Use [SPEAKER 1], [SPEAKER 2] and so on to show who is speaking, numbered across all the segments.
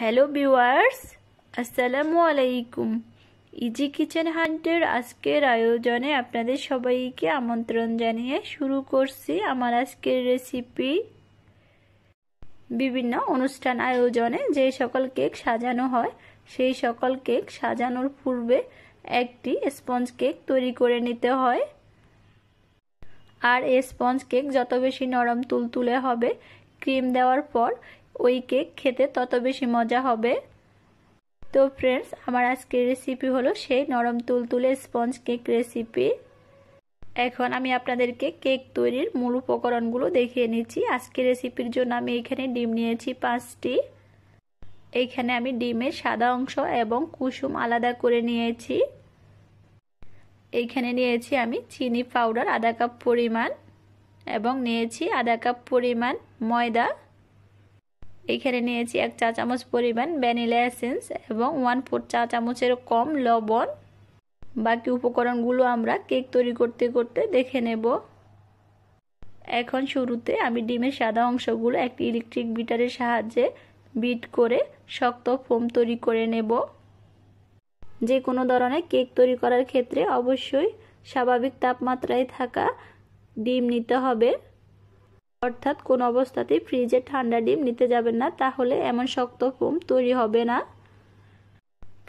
[SPEAKER 1] hello viewers আসসালামু আলাইকুম easy kitchen হান্টের আজকের আয়োজনে আপনাদের সবাইকে আমন্ত্রণ জানিয়ে শুরু করছি আমার আজকের রেসিপি বিভিন্ন অনুষ্ঠান আয়োজনে যে সকল কেক সাজানো হয় সেই সকল কেক সাজানোর পূর্বে একটি স্পঞ্জ কেক তৈরি করে নিতে হয় আর এই স্পঞ্জ কেক যত বেশি নরম তুলতুলে হবে ক্রিম দেওয়ার পর ওই কেক খেতে তত বেশি মজা হবে তো ফ্রেন্ডস আমার আজকের রেসিপি হলো সেই নরম তুলতুলে স্পঞ্জ কেক রেসিপি এখন আমি আপনাদেরকে কেক তৈরির মূল উপকরণগুলো দেখিয়ে নিচ্ছি আজকের রেসিপির জন্য আমি এখানে ডিম নিয়েছি পাঁচটি এইখানে আমি ডিমের সাদা অংশ এবং কুসুম আলাদা করে নিয়েছি এইখানে নিয়েছি আমি চিনি পাউডার আধা কাপ পরিমাণ এবং নিয়েছি আধা কাপ পরিমাণ ময়দা এখানে নিয়েছি এক চা চামচ পরিমাণ ভ্যানিলা এসেন্স এবং ওয়ান ফোর চা চামচের কম লবণ বাকি উপকরণগুলো আমরা কেক তৈরি করতে করতে দেখে নেব এখন শুরুতে আমি ডিমের সাদা অংশগুলো একটি ইলেকট্রিক বিটারের সাহায্যে বিট করে শক্ত ফোম তৈরি করে নেব যে কোনো ধরনের কেক তৈরি করার ক্ষেত্রে অবশ্যই স্বাভাবিক তাপমাত্রায় থাকা ডিম নিতে হবে অর্থাৎ কোন অবস্থাতেই ফ্রিজে ঠান্ডা ডিম নিতে যাবেন না তাহলে এমন শক্ত ফোম তৈরি হবে না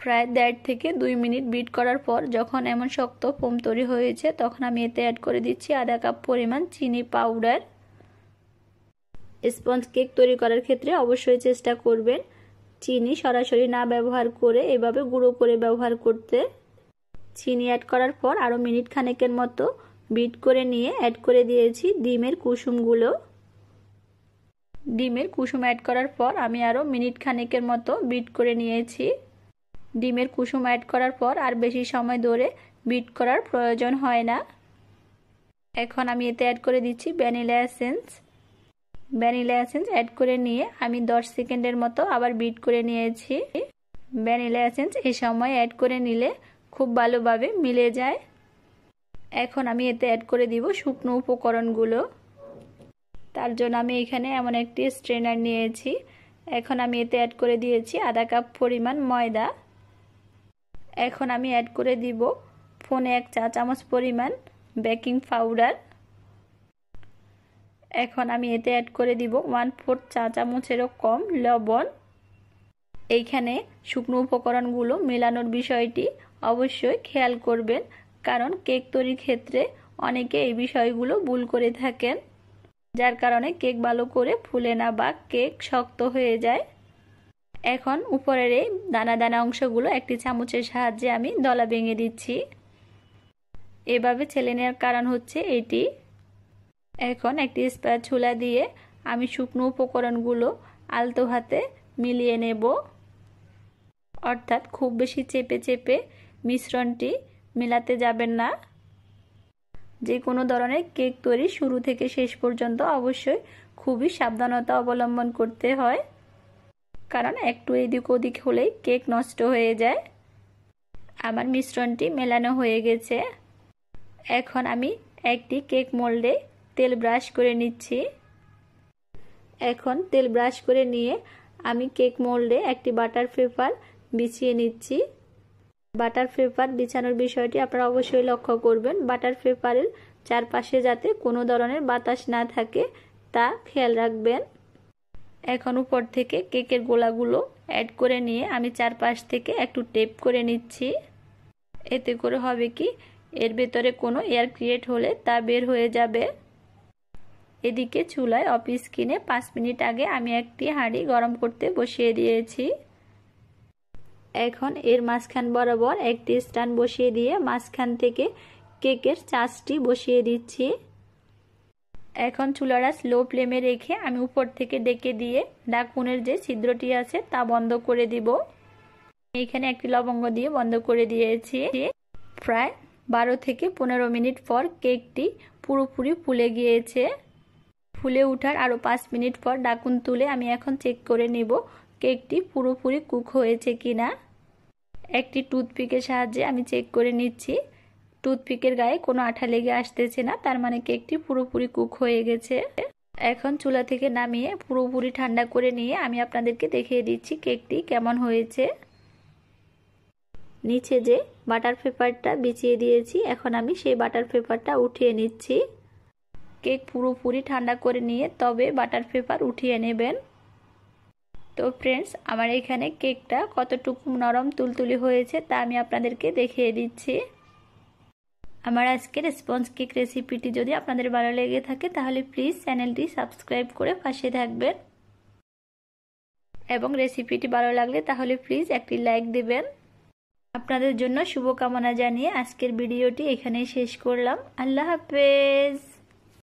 [SPEAKER 1] প্রায় দেড় থেকে দুই মিনিট বিট করার পর যখন এমন শক্ত ফোম তৈরি হয়েছে তখন আমি এতে অ্যাড করে দিচ্ছি আধা কাপ পরিমাণ চিনি পাউডার স্পঞ্জ কেক তৈরি করার ক্ষেত্রে অবশ্যই চেষ্টা করবেন চিনি সরাসরি না ব্যবহার করে এভাবে গুঁড়ো করে ব্যবহার করতে চিনি অ্যাড করার পর আরও মিনিট খানেকের মতো বিট করে নিয়ে অ্যাড করে দিয়েছি ডিমের কুসুমগুলো ডিমের কুসুম অ্যাড করার পর আমি আরও মিনিট খানেকের মতো বিট করে নিয়েছি ডিমের কুসুম অ্যাড করার পর আর বেশি সময় ধরে বিট করার প্রয়োজন হয় না এখন আমি এতে অ্যাড করে দিচ্ছি vanilla essence vanilla essence add করে নিয়ে আমি দশ সেকেন্ডের মতো আবার বিট করে নিয়েছি ভ্যানিলা এসেন্স এই সময় অ্যাড করে নিলে খুব ভালোভাবে মিলে যায় এখন আমি এতে অ্যাড করে দিব শুকনো উপকরণগুলো তার জন্য আমি এখানে এমন একটি স্ট্রেনার নিয়েছি এখন আমি এতে অ্যাড করে দিয়েছি আধা কাপ পরিমাণ ময়দা এখন আমি অ্যাড করে দিব ফোনে এক চা চামচ পরিমাণ বেকিং পাউডার এখন আমি এতে অ্যাড করে দিব ওয়ান ফোর চা চামচেরও কম লবণ এইখানে শুকনো উপকরণগুলো মেলানোর বিষয়টি অবশ্যই খেয়াল করবেন কারণ কেক তৈরির ক্ষেত্রে অনেকে এই বিষয়গুলো ভুল করে থাকেন যার কারণে কেক ভালো করে ফুলে না বা কেক শক্ত হয়ে যায় এখন উপরের এই দানা দানা অংশগুলো একটি চামচের সাহায্যে আমি দলা ভেঙে দিচ্ছি এভাবে ছেলে নেওয়ার কারণ হচ্ছে এটি এখন একটি স্প্যাচ ছুলা দিয়ে আমি শুকনো উপকরণগুলো আলতো হাতে মিলিয়ে নেব অর্থাৎ খুব বেশি চেপে চেপে মিশ্রণটি মেলাতে যাবেন না যে কোনো ধরনের কেক তৈরি শুরু থেকে শেষ পর্যন্ত অবশ্যই খুবই সাবধানতা অবলম্বন করতে হয় কারণ একটু এদিক ওদিক হলেই কেক নষ্ট হয়ে যায় আমার মিশ্রণটি মেলানো হয়ে গেছে এখন আমি একটি কেক মোল্ডে তেল ব্রাশ করে নিচ্ছি এখন তেল ব্রাশ করে নিয়ে আমি কেক মোল্ডে একটি বাটার পেপার বিছিয়ে নিচ্ছি বাটার পেপার বিছানোর বিষয়টি আপনারা অবশ্যই লক্ষ্য করবেন বাটার পেপারের চারপাশে যাতে কোনো ধরনের বাতাস না থাকে তা খেয়াল রাখবেন এখন উপর থেকে কেকের গোলাগুলো অ্যাড করে নিয়ে আমি চারপাশ থেকে একটু টেপ করে নিচ্ছি এতে করে হবে কি এর ভেতরে কোনো এয়ার ক্রিয়েট হলে তা বের হয়ে যাবে এদিকে চুলায় অফিস কিনে পাঁচ মিনিট আগে আমি একটি হাঁড়ি গরম করতে বসিয়ে দিয়েছি এখন এর মাঝখান বরাবর একটি স্টান বসিয়ে দিয়ে মাঝখান থেকে কেকের চাষটি বসিয়ে দিচ্ছি এখন চুলাটা স্লো ফ্লেমে রেখে আমি উপর থেকে ডেকে দিয়ে ডাকুনের যে ছিদ্রটি আছে তা বন্ধ করে দিব এখানে একটি লবঙ্গ দিয়ে বন্ধ করে দিয়েছি প্রায় বারো থেকে পনেরো মিনিট পর কেকটি পুরোপুরি ফুলে গিয়েছে ফুলে ওঠার আরও পাঁচ মিনিট পর ডাকুন তুলে আমি এখন চেক করে নিব কেকটি পুরোপুরি কুক হয়েছে কিনা একটি টুথপিকের সাহায্যে আমি চেক করে নিচ্ছি টুথপিকের গায়ে কোনো আঠা লেগে আসতেছে না তার মানে কেকটি পুরোপুরি কুক হয়ে গেছে এখন চুলা থেকে নামিয়ে পুরোপুরি ঠান্ডা করে নিয়ে আমি আপনাদেরকে দেখিয়ে দিচ্ছি কেকটি কেমন হয়েছে নিচে যে বাটার পেপারটা বিছিয়ে দিয়েছি এখন আমি সেই বাটার পেপারটা উঠিয়ে নিচ্ছি কেক পুরোপুরি ঠান্ডা করে নিয়ে তবে বাটার পেপার উঠিয়ে নেবেন তো ফ্রেন্ডস আমার এখানে কেকটা কতটুকু নরম তুলতুলি হয়েছে তা আমি আপনাদেরকে দেখিয়ে দিচ্ছি আমার আজকের স্পঞ্জ কেক রেসিপিটি যদি আপনাদের ভালো লেগে থাকে তাহলে প্লিজ চ্যানেলটি সাবস্ক্রাইব করে পাশে থাকবেন এবং রেসিপিটি ভালো লাগলে তাহলে প্লিজ একটি লাইক দেবেন আপনাদের জন্য শুভকামনা জানিয়ে আজকের ভিডিওটি এখানেই শেষ করলাম আল্লাহ হাফেজ